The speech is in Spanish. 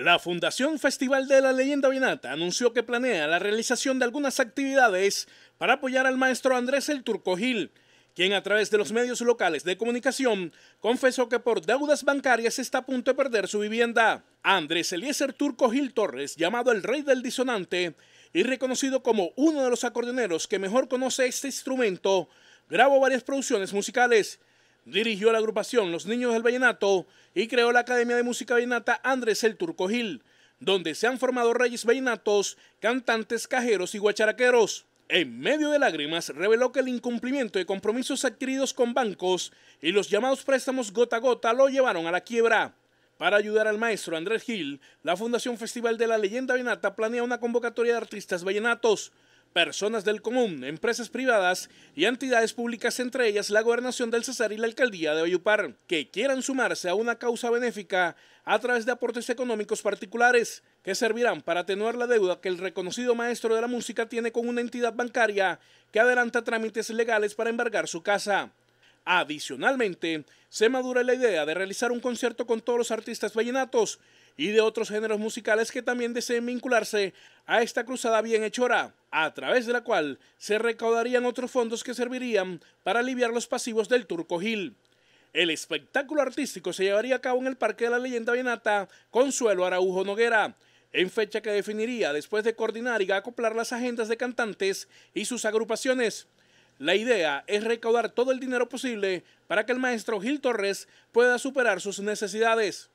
La Fundación Festival de la Leyenda Binata anunció que planea la realización de algunas actividades para apoyar al maestro Andrés el Turco Gil, quien a través de los medios locales de comunicación confesó que por deudas bancarias está a punto de perder su vivienda. Andrés Eliezer Turco Gil Torres, llamado el Rey del Disonante y reconocido como uno de los acordeoneros que mejor conoce este instrumento, grabó varias producciones musicales Dirigió la agrupación Los Niños del Vallenato y creó la Academia de Música Vallenata Andrés el Turco Gil, donde se han formado reyes vallenatos, cantantes, cajeros y guacharaqueros. En medio de lágrimas, reveló que el incumplimiento de compromisos adquiridos con bancos y los llamados préstamos gota a gota lo llevaron a la quiebra. Para ayudar al maestro Andrés Gil, la Fundación Festival de la Leyenda Vallenata planea una convocatoria de artistas vallenatos, personas del común, empresas privadas y entidades públicas, entre ellas la Gobernación del Cesar y la Alcaldía de Bayupar, que quieran sumarse a una causa benéfica a través de aportes económicos particulares que servirán para atenuar la deuda que el reconocido maestro de la música tiene con una entidad bancaria que adelanta trámites legales para embargar su casa. Adicionalmente, se madura la idea de realizar un concierto con todos los artistas vallenatos y de otros géneros musicales que también deseen vincularse a esta cruzada bienhechora, a través de la cual se recaudarían otros fondos que servirían para aliviar los pasivos del Turco Gil. El espectáculo artístico se llevaría a cabo en el Parque de la Leyenda Vallenata Consuelo Araújo Noguera, en fecha que definiría después de coordinar y acoplar las agendas de cantantes y sus agrupaciones. La idea es recaudar todo el dinero posible para que el maestro Gil Torres pueda superar sus necesidades.